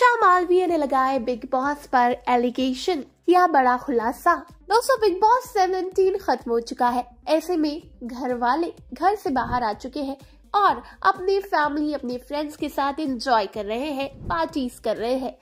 ईशा मालवीय ने लगाए big boss पर एलिगेशन या बड़ा खुलासा दोस्तों बिग बॉस सेवनटीन खत्म हो चुका है ऐसे में घर वाले घर से बाहर आ चुके हैं और अपनी फैमिली अपने फ्रेंड्स के साथ एंजॉय कर रहे हैं पार्टीज कर रहे हैं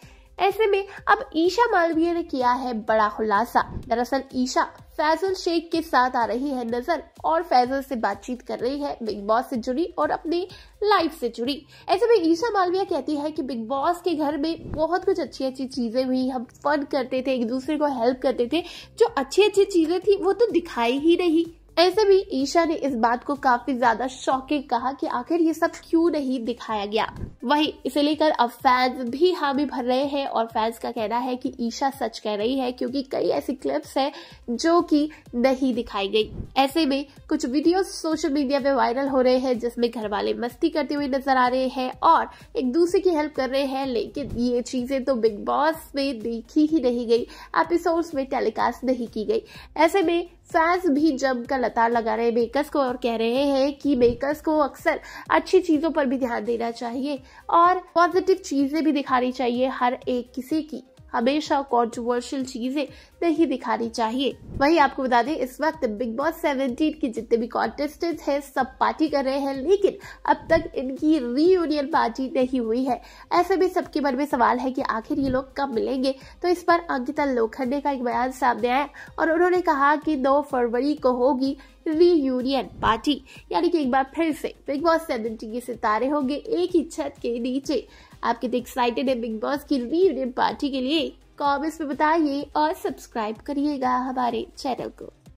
ऐसे में अब ईशा मालवीय ने किया है बड़ा खुलासा दरअसल ईशा फैजल शेख के साथ आ रही है नजर और फैजल से बातचीत कर रही है बिग बॉस से जुड़ी और अपनी लाइफ से जुड़ी ऐसे में ईशा मालविया कहती है कि बिग बॉस के घर में बहुत कुछ अच्छी अच्छी चीजें हुई हम फन करते थे एक दूसरे को हेल्प करते थे जो अच्छी अच्छी चीजें थी वो तो दिखाई ही नहीं ऐसे भी ईशा ने इस बात को काफी ज्यादा शॉकिंग कहा कि आखिर ये सब क्यों नहीं दिखाया गया वही इसे लेकर अब फैंस भी हामी भर रहे हैं और फैंस का कहना है कि ईशा सच कह रही है क्योंकि कई ऐसी क्लिप्स हैं जो कि नहीं दिखाई गई ऐसे में कुछ वीडियो सोशल मीडिया पे वायरल हो रहे हैं जिसमें घर वाले मस्ती करते हुए नजर आ रहे हैं और एक दूसरे की हेल्प कर रहे हैं लेकिन ये चीजें तो बिग बॉस में देखी ही नहीं गई एपिसोड में टेलीकास्ट नहीं की गई ऐसे में फैंस भी जमकर लगातार लगा रहे हैं बेकर्स को और कह रहे हैं कि बेकर्स को अक्सर अच्छी चीज़ों पर भी ध्यान देना चाहिए और पॉजिटिव चीज़ें भी दिखानी चाहिए हर एक किसी की हमेशा कॉन्ट्रोवर्शियल चीजें नहीं दिखानी चाहिए वहीं आपको बता दें इस वक्त बिग बॉस सेवेंटीन के जितने भी कॉन्टेस्टेंट हैं सब पार्टी कर रहे हैं लेकिन अब तक इनकी रीयूनियन पार्टी नहीं हुई है ऐसे में सबके मन में सवाल है कि आखिर ये लोग कब मिलेंगे तो इस पर अंकिता लोखंडे का एक बयान सामने आया और उन्होंने कहा कि दो फरवरी को होगी री यूनियन पार्टी यानी कि एक बार फिर से बिग बॉस सेवेंटी के सितारे होंगे एक ही छत के नीचे आप कितने एक्साइटेड है बिग बॉस की री यूनियन पार्टी के लिए कॉमेंट्स में बताइए और सब्सक्राइब करिएगा हमारे चैनल को